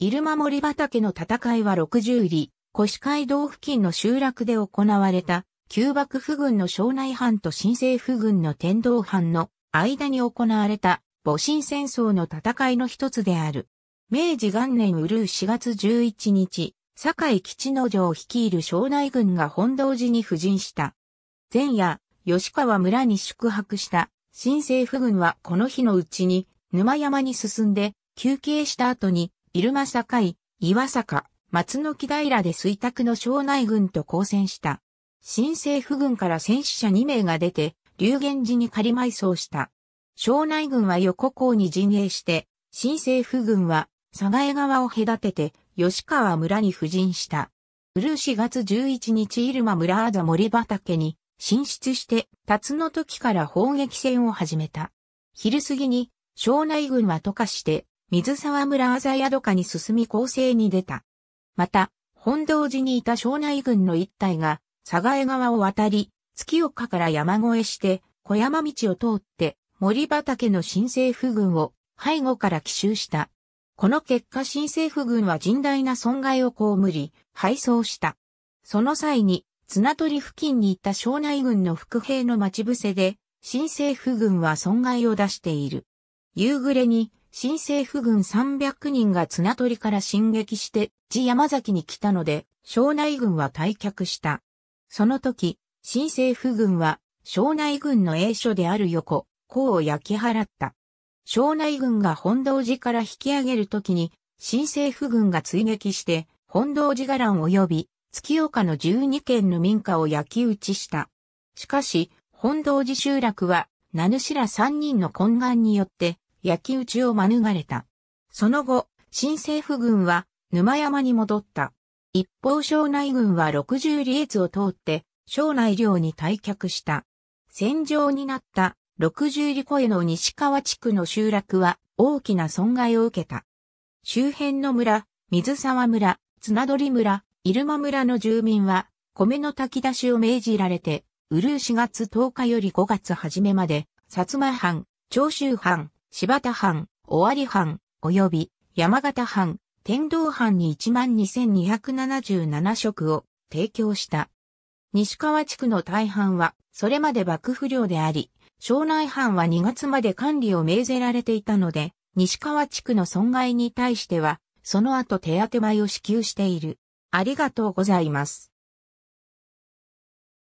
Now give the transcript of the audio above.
入間森畑の戦いは60里、越街道付近の集落で行われた、旧幕府軍の庄内藩と新政府軍の天道藩の間に行われた、戊辰戦争の戦いの一つである。明治元年うるう4月11日、堺吉之丞率いる庄内軍が本堂寺に布陣した。前夜、吉川村に宿泊した新政府軍はこの日のうちに沼山に進んで休憩した後に入間境、岩坂、松の木平で水卓の庄内軍と交戦した。新政府軍から戦死者2名が出て、流言寺に仮埋葬した。庄内軍は横港に陣営して、新政府軍は、佐賀江川を隔てて、吉川村に布陣した。うる4月11日入間村あざ森畑に進出して、辰の時から砲撃戦を始めた。昼過ぎに、庄内軍は渡化して、水沢村鮮やどかに進み攻勢に出た。また、本堂寺にいた庄内軍の一隊が、佐賀江川を渡り、月岡から山越えして、小山道を通って、森畑の新政府軍を背後から奇襲した。この結果新政府軍は甚大な損害を被り、敗走した。その際に、綱取付近にいた庄内軍の副兵の待ち伏せで、新政府軍は損害を出している。夕暮れに、新政府軍300人が綱取から進撃して、地山崎に来たので、庄内軍は退却した。その時、新政府軍は、庄内軍の栄所である横、甲を焼き払った。庄内軍が本堂寺から引き上げる時に、新政府軍が追撃して、本堂寺伽藍及び、月岡の12軒の民家を焼き打ちした。しかし、本堂寺集落は、名主ら3人の懇願によって、焼き討ちを免れた。その後、新政府軍は沼山に戻った。一方省内軍は60里越を通って省内領に退却した。戦場になった60里越の西川地区の集落は大きな損害を受けた。周辺の村、水沢村、綱取村、入間村の住民は米の炊き出しを命じられて、うるう4月10日より5月初めまで、薩摩藩、長州藩、柴田藩、尾張藩、及び山形藩、天道藩に12,277食を提供した。西川地区の大半は、それまで幕府領であり、庄内藩は2月まで管理を命ぜられていたので、西川地区の損害に対しては、その後手当前を支給している。ありがとうございます。